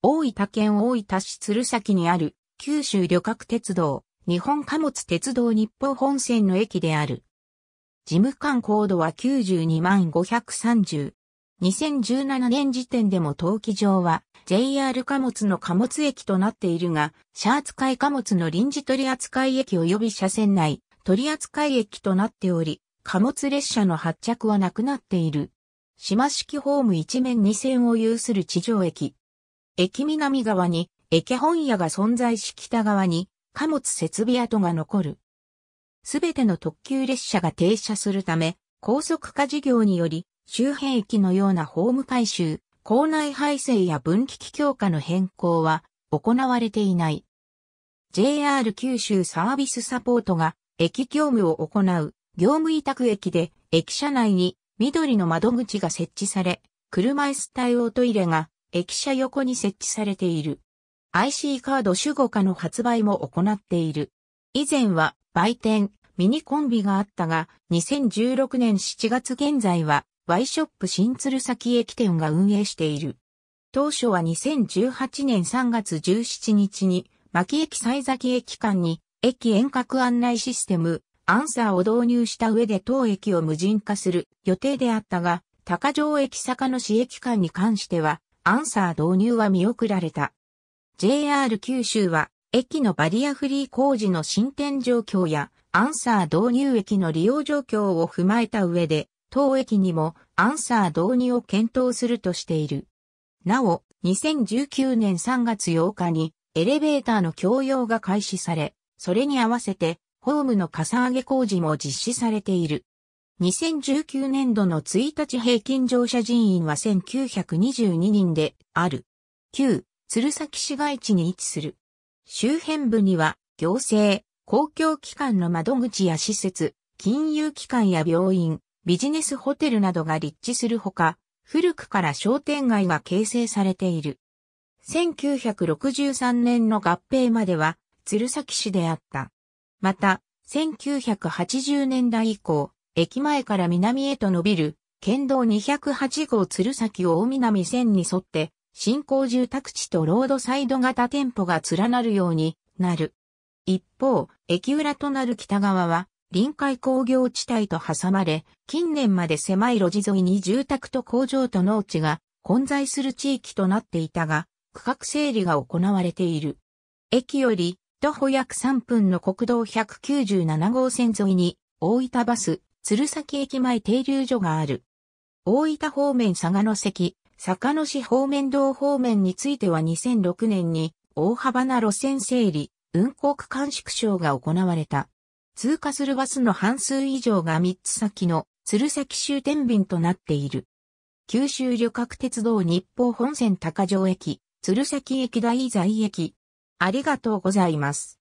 大分県大分市鶴崎にある九州旅客鉄道、日本貨物鉄道日報本線の駅である。事務官高度は92万530。2017年時点でも登記上は JR 貨物の貨物駅となっているが、車扱い貨物の臨時取扱駅及び車線内取扱駅となっており、貨物列車の発着はなくなっている。島式ホーム一面二線を有する地上駅、駅南側に、駅本屋が存在し北側に、貨物設備跡が残る。すべての特急列車が停車するため、高速化事業により、周辺駅のようなホーム改修、校内配線や分岐器強化の変更は行われていない。JR 九州サービスサポートが駅業務を行う業務委託駅で駅舎内に緑の窓口が設置され、車椅子対応トイレが駅舎横に設置されている。IC カード主語化の発売も行っている。以前は売店、ミニコンビがあったが、2016年7月現在は、ワイショップ新鶴崎駅店が運営している。当初は2018年3月17日に、牧駅西崎駅間に、駅遠隔案内システム、アンサーを導入した上で当駅を無人化する予定であったが、高城駅坂の市駅間に関しては、アンサー導入は見送られた。JR 九州は、駅のバリアフリー工事の進展状況や、アンサー導入駅の利用状況を踏まえた上で、当駅にもアンサー導入を検討するとしている。なお、2019年3月8日にエレベーターの供用が開始され、それに合わせてホームのかさ上げ工事も実施されている。2019年度の1日平均乗車人員は1922人である。旧、鶴崎市街地に位置する。周辺部には、行政、公共機関の窓口や施設、金融機関や病院、ビジネスホテルなどが立地するほか、古くから商店街が形成されている。1963年の合併までは、鶴崎市であった。また、1980年代以降、駅前から南へと伸びる、県道208号鶴崎大南線に沿って、新興住宅地とロードサイド型店舗が連なるようになる。一方、駅裏となる北側は、臨海工業地帯と挟まれ、近年まで狭い路地沿いに住宅と工場と農地が混在する地域となっていたが、区画整理が行われている。駅より、徒歩約3分の国道197号線沿いに、大分バス、鶴崎駅前停留所がある。大分方面佐賀の関、坂野市方面道方面については2006年に大幅な路線整理、運行区間縮小が行われた。通過するバスの半数以上が3つ先の鶴崎終点便となっている。九州旅客鉄道日報本線高城駅、鶴崎駅大在駅。ありがとうございます。